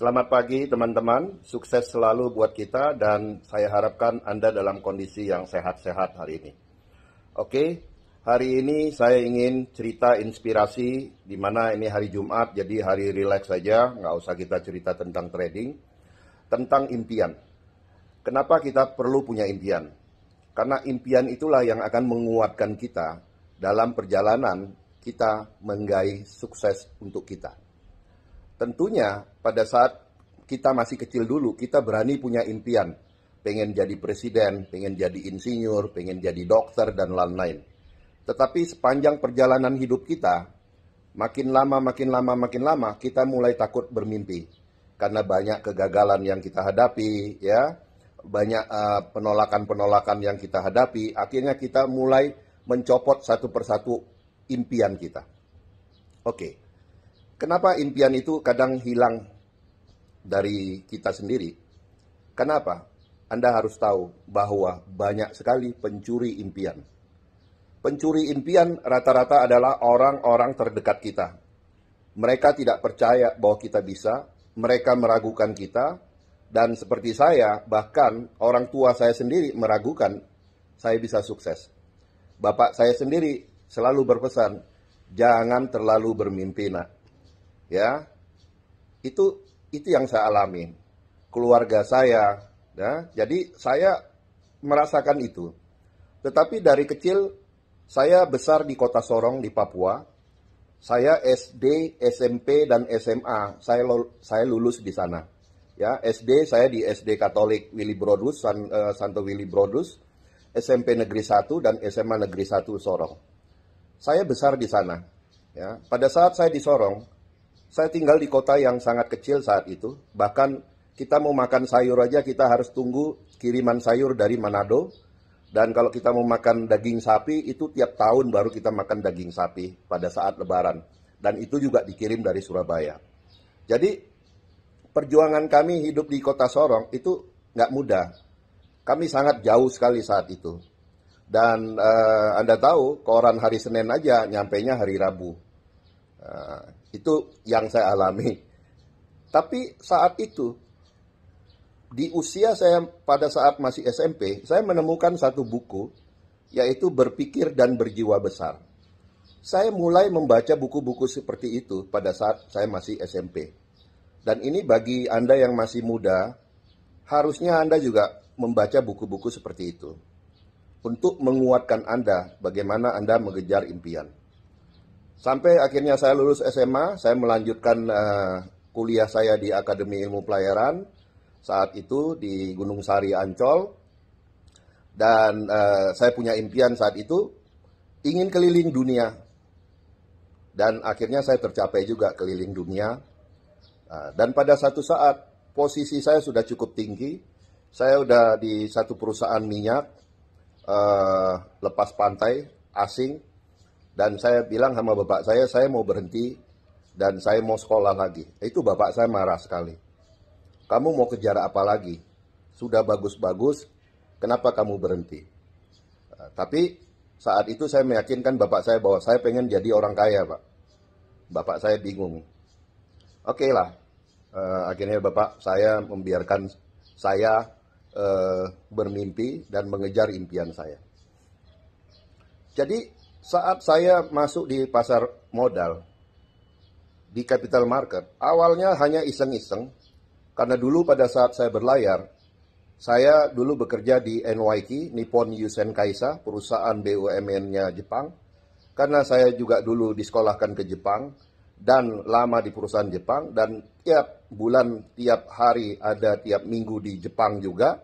Selamat pagi teman-teman, sukses selalu buat kita dan saya harapkan Anda dalam kondisi yang sehat-sehat hari ini. Oke, hari ini saya ingin cerita inspirasi di mana ini hari Jumat jadi hari relax saja, nggak usah kita cerita tentang trading, tentang impian. Kenapa kita perlu punya impian? Karena impian itulah yang akan menguatkan kita dalam perjalanan kita menggai sukses untuk kita tentunya pada saat kita masih kecil dulu, kita berani punya impian. Pengen jadi presiden, pengen jadi insinyur, pengen jadi dokter, dan lain-lain. Tetapi sepanjang perjalanan hidup kita, makin lama, makin lama, makin lama, kita mulai takut bermimpi. Karena banyak kegagalan yang kita hadapi, ya banyak eh, penolakan-penolakan uh, yang kita hadapi, akhirnya kita mulai mencopot satu persatu impian kita. Oke, okay. Kenapa impian itu kadang hilang dari kita sendiri? Kenapa? Anda harus tahu bahwa banyak sekali pencuri impian. Pencuri impian rata-rata adalah orang-orang terdekat kita. Mereka tidak percaya bahwa kita bisa, mereka meragukan kita, dan seperti saya, bahkan orang tua saya sendiri meragukan saya bisa sukses. Bapak saya sendiri selalu berpesan, jangan terlalu bermimpi nak ya itu itu yang saya alami keluarga saya ya jadi saya merasakan itu tetapi dari kecil saya besar di kota Sorong di Papua saya SD SMP dan SMA saya saya lulus di sana ya SD saya di SD Katolik Willy Brodus San, uh, Santo Willy Brodus SMP Negeri 1 dan SMA Negeri 1 Sorong saya besar di sana ya pada saat saya di Sorong saya tinggal di kota yang sangat kecil saat itu, bahkan kita mau makan sayur aja kita harus tunggu kiriman sayur dari Manado. Dan kalau kita mau makan daging sapi itu tiap tahun baru kita makan daging sapi pada saat lebaran. Dan itu juga dikirim dari Surabaya. Jadi perjuangan kami hidup di kota Sorong itu nggak mudah. Kami sangat jauh sekali saat itu. Dan uh, Anda tahu koran hari Senin aja nyampainya hari Rabu. Uh, itu yang saya alami. Tapi saat itu, di usia saya pada saat masih SMP, saya menemukan satu buku, yaitu Berpikir dan Berjiwa Besar. Saya mulai membaca buku-buku seperti itu pada saat saya masih SMP. Dan ini bagi Anda yang masih muda, harusnya Anda juga membaca buku-buku seperti itu untuk menguatkan Anda bagaimana Anda mengejar impian. Sampai akhirnya saya lulus SMA, saya melanjutkan uh, kuliah saya di Akademi Ilmu Pelayaran saat itu di Gunung Sari Ancol. Dan uh, saya punya impian saat itu ingin keliling dunia. Dan akhirnya saya tercapai juga keliling dunia. Uh, dan pada satu saat posisi saya sudah cukup tinggi. Saya sudah di satu perusahaan minyak uh, lepas pantai asing dan saya bilang sama bapak saya, saya mau berhenti dan saya mau sekolah lagi. Itu bapak saya marah sekali. Kamu mau kejar apa lagi? Sudah bagus-bagus, kenapa kamu berhenti? Eh, tapi saat itu saya meyakinkan bapak saya bahwa saya pengen jadi orang kaya, Pak. Bapak saya bingung. Oke lah, eh, akhirnya bapak saya membiarkan saya eh, bermimpi dan mengejar impian saya. Jadi saat saya masuk di pasar modal di capital market, awalnya hanya iseng-iseng karena dulu pada saat saya berlayar, saya dulu bekerja di NYK, Nippon Yusen Kaisa, perusahaan BUMN-nya Jepang. Karena saya juga dulu disekolahkan ke Jepang dan lama di perusahaan Jepang dan tiap bulan, tiap hari ada tiap minggu di Jepang juga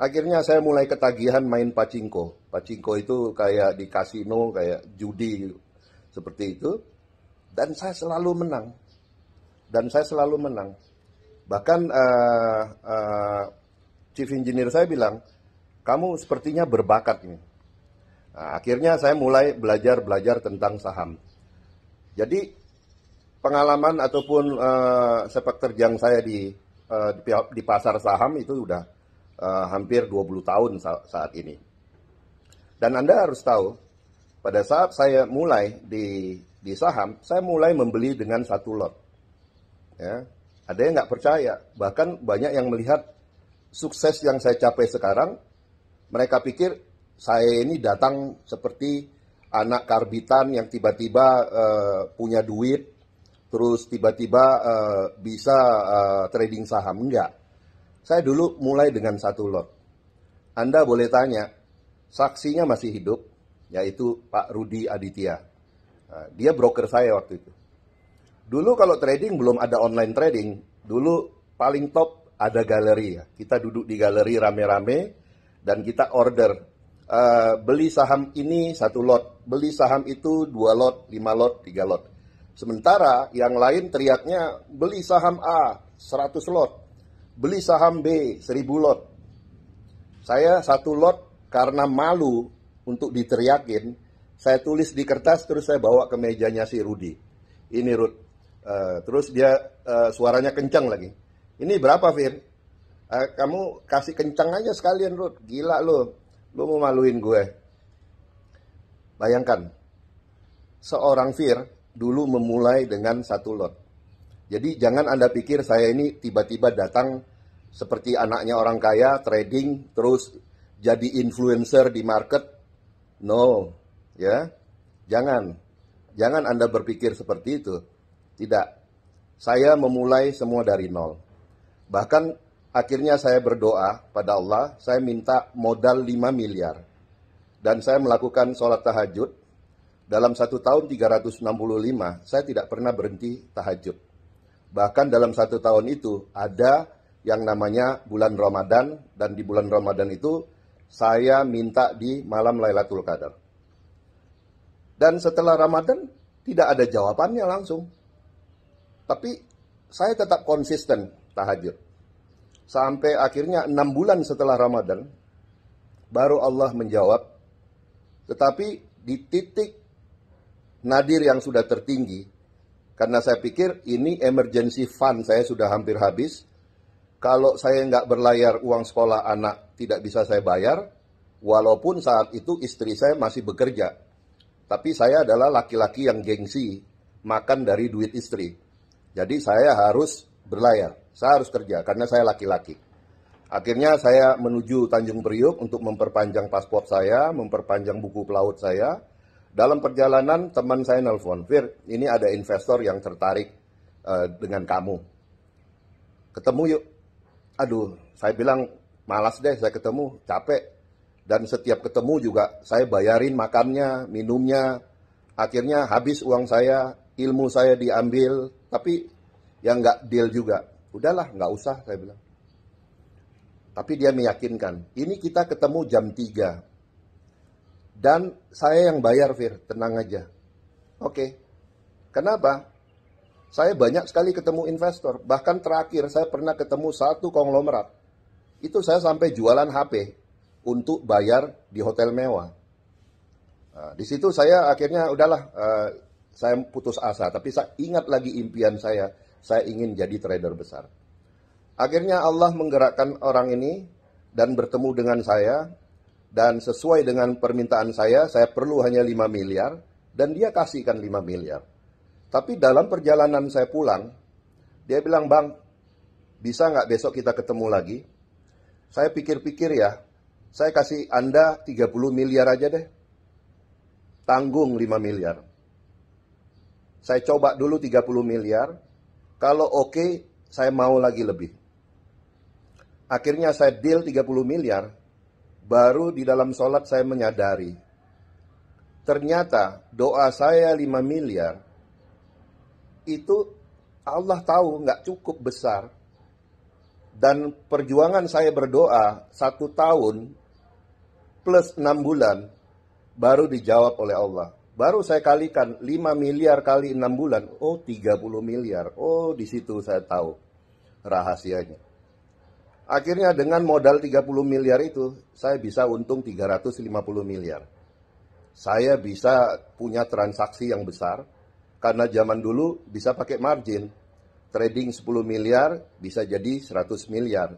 Akhirnya saya mulai ketagihan main pacingko. Pacingko itu kayak di kasino, kayak judi seperti itu. Dan saya selalu menang. Dan saya selalu menang. Bahkan uh, uh, chief engineer saya bilang, kamu sepertinya berbakat ini. Nah, akhirnya saya mulai belajar-belajar tentang saham. Jadi pengalaman ataupun uh, sepak terjang saya di, uh, di di pasar saham itu udah uh, hampir 20 tahun saat ini. Dan Anda harus tahu, pada saat saya mulai di, di saham, saya mulai membeli dengan satu lot. Ya, ada yang nggak percaya, bahkan banyak yang melihat sukses yang saya capai sekarang, mereka pikir saya ini datang seperti anak karbitan yang tiba-tiba uh, punya duit, terus tiba-tiba uh, bisa uh, trading saham. Enggak saya dulu mulai dengan satu lot. Anda boleh tanya, saksinya masih hidup, yaitu Pak Rudi Aditya. Nah, dia broker saya waktu itu. Dulu kalau trading belum ada online trading, dulu paling top ada galeri ya. Kita duduk di galeri rame-rame dan kita order. Uh, beli saham ini satu lot, beli saham itu dua lot, lima lot, tiga lot. Sementara yang lain teriaknya beli saham A seratus lot, beli saham B 1000 lot. Saya satu lot karena malu untuk diteriakin, saya tulis di kertas terus saya bawa ke mejanya si Rudi. Ini Rud. Uh, terus dia uh, suaranya kencang lagi. Ini berapa Fir? Uh, kamu kasih kencang aja sekalian Rud. Gila lo. Lo mau maluin gue. Bayangkan. Seorang Fir dulu memulai dengan satu lot. Jadi jangan Anda pikir saya ini tiba-tiba datang seperti anaknya orang kaya trading terus jadi influencer di market. No, ya. Jangan. Jangan Anda berpikir seperti itu. Tidak. Saya memulai semua dari nol. Bahkan akhirnya saya berdoa pada Allah, saya minta modal 5 miliar. Dan saya melakukan sholat tahajud. Dalam satu tahun 365, saya tidak pernah berhenti tahajud. Bahkan dalam satu tahun itu ada yang namanya bulan Ramadan dan di bulan Ramadan itu saya minta di malam Lailatul Qadar. Dan setelah Ramadan tidak ada jawabannya langsung. Tapi saya tetap konsisten tahajud. Sampai akhirnya enam bulan setelah Ramadan, baru Allah menjawab. Tetapi di titik nadir yang sudah tertinggi, karena saya pikir ini emergency fund saya sudah hampir habis, kalau saya nggak berlayar uang sekolah anak tidak bisa saya bayar, walaupun saat itu istri saya masih bekerja. Tapi saya adalah laki-laki yang gengsi, makan dari duit istri. Jadi saya harus berlayar, saya harus kerja karena saya laki-laki. Akhirnya saya menuju Tanjung Priuk untuk memperpanjang paspor saya, memperpanjang buku pelaut saya. Dalam perjalanan teman saya nelfon, Fir, ini ada investor yang tertarik uh, dengan kamu. Ketemu yuk aduh saya bilang malas deh saya ketemu capek dan setiap ketemu juga saya bayarin makannya minumnya akhirnya habis uang saya ilmu saya diambil tapi yang nggak deal juga udahlah nggak usah saya bilang tapi dia meyakinkan ini kita ketemu jam 3 dan saya yang bayar Fir tenang aja oke okay. kenapa saya banyak sekali ketemu investor, bahkan terakhir saya pernah ketemu satu konglomerat. Itu saya sampai jualan HP untuk bayar di hotel mewah. Nah, di situ saya akhirnya udahlah, uh, saya putus asa. Tapi saya ingat lagi impian saya, saya ingin jadi trader besar. Akhirnya Allah menggerakkan orang ini dan bertemu dengan saya. Dan sesuai dengan permintaan saya, saya perlu hanya 5 miliar. Dan dia kasihkan 5 miliar. Tapi dalam perjalanan saya pulang, dia bilang, Bang, bisa nggak besok kita ketemu lagi? Saya pikir-pikir ya, saya kasih Anda 30 miliar aja deh. Tanggung 5 miliar. Saya coba dulu 30 miliar, kalau oke, okay, saya mau lagi lebih. Akhirnya saya deal 30 miliar, baru di dalam sholat saya menyadari. Ternyata doa saya 5 miliar, itu Allah tahu nggak cukup besar. Dan perjuangan saya berdoa satu tahun plus enam bulan baru dijawab oleh Allah. Baru saya kalikan 5 miliar kali enam bulan. Oh 30 miliar. Oh di situ saya tahu rahasianya. Akhirnya dengan modal 30 miliar itu saya bisa untung 350 miliar. Saya bisa punya transaksi yang besar karena zaman dulu bisa pakai margin. Trading 10 miliar bisa jadi 100 miliar.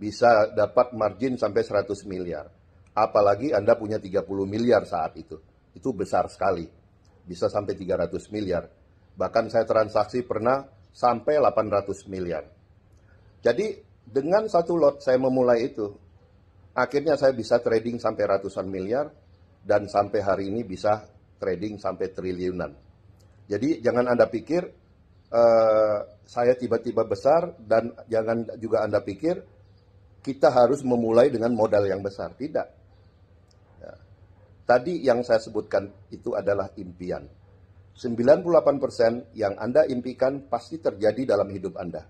Bisa dapat margin sampai 100 miliar. Apalagi Anda punya 30 miliar saat itu. Itu besar sekali. Bisa sampai 300 miliar. Bahkan saya transaksi pernah sampai 800 miliar. Jadi dengan satu lot saya memulai itu, akhirnya saya bisa trading sampai ratusan miliar dan sampai hari ini bisa trading sampai triliunan. Jadi jangan Anda pikir uh, saya tiba-tiba besar dan jangan juga Anda pikir kita harus memulai dengan modal yang besar. Tidak. Ya. Tadi yang saya sebutkan itu adalah impian. 98% yang Anda impikan pasti terjadi dalam hidup Anda.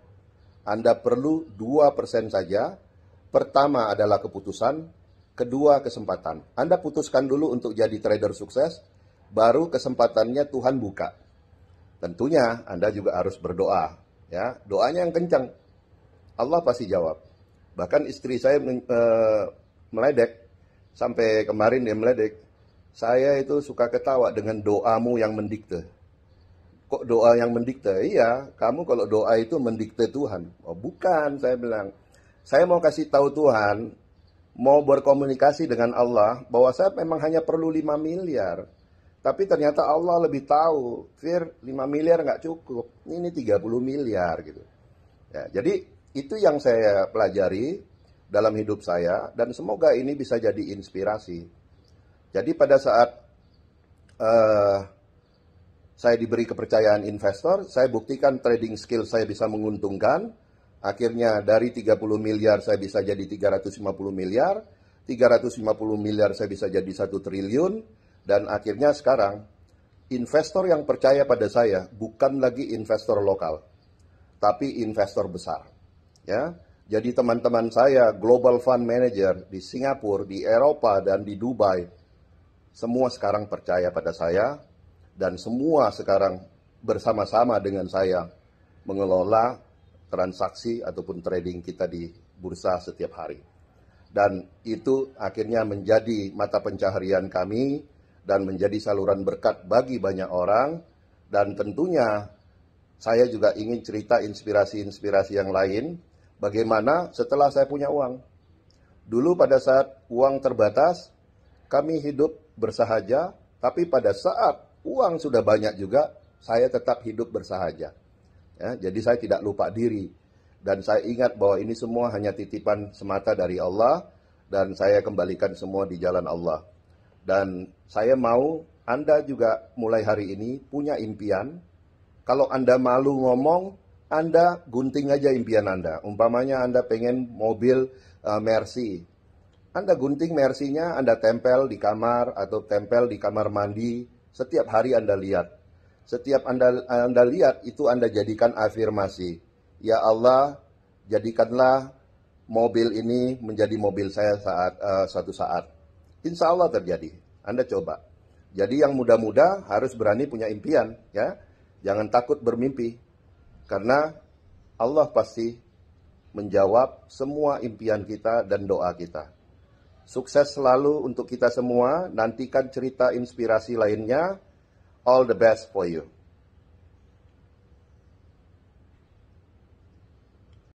Anda perlu 2% saja. Pertama adalah keputusan, kedua kesempatan. Anda putuskan dulu untuk jadi trader sukses, baru kesempatannya Tuhan buka. Tentunya Anda juga harus berdoa, ya. Doanya yang kencang. Allah pasti jawab. Bahkan istri saya e, meledek sampai kemarin dia meledek. Saya itu suka ketawa dengan doamu yang mendikte. Kok doa yang mendikte? Iya, kamu kalau doa itu mendikte Tuhan. Oh, bukan, saya bilang. Saya mau kasih tahu Tuhan, mau berkomunikasi dengan Allah bahwa saya memang hanya perlu 5 miliar. Tapi ternyata Allah lebih tahu, Fir 5 miliar nggak cukup, ini 30 miliar gitu. Ya, jadi itu yang saya pelajari dalam hidup saya dan semoga ini bisa jadi inspirasi. Jadi pada saat uh, saya diberi kepercayaan investor, saya buktikan trading skill saya bisa menguntungkan, akhirnya dari 30 miliar saya bisa jadi 350 miliar, 350 miliar saya bisa jadi 1 triliun, dan akhirnya sekarang, investor yang percaya pada saya bukan lagi investor lokal, tapi investor besar. Ya, jadi teman-teman saya, global fund manager di Singapura, di Eropa, dan di Dubai, semua sekarang percaya pada saya, dan semua sekarang bersama-sama dengan saya mengelola transaksi ataupun trading kita di bursa setiap hari. Dan itu akhirnya menjadi mata pencaharian kami, dan menjadi saluran berkat bagi banyak orang. Dan tentunya saya juga ingin cerita inspirasi-inspirasi yang lain. Bagaimana setelah saya punya uang. Dulu pada saat uang terbatas, kami hidup bersahaja. Tapi pada saat uang sudah banyak juga, saya tetap hidup bersahaja. Ya, jadi saya tidak lupa diri dan saya ingat bahwa ini semua hanya titipan semata dari Allah dan saya kembalikan semua di jalan Allah. Dan saya mau Anda juga mulai hari ini punya impian. Kalau Anda malu ngomong, Anda gunting aja impian Anda. Umpamanya Anda pengen mobil uh, Mercy. Anda gunting Mercy-nya, Anda tempel di kamar atau tempel di kamar mandi. Setiap hari Anda lihat. Setiap Anda, anda lihat, itu Anda jadikan afirmasi. Ya Allah, jadikanlah mobil ini menjadi mobil saya saat uh, suatu saat. Insya Allah terjadi. Anda coba. Jadi yang muda-muda harus berani punya impian, ya. Jangan takut bermimpi. Karena Allah pasti menjawab semua impian kita dan doa kita. Sukses selalu untuk kita semua. Nantikan cerita inspirasi lainnya. All the best for you.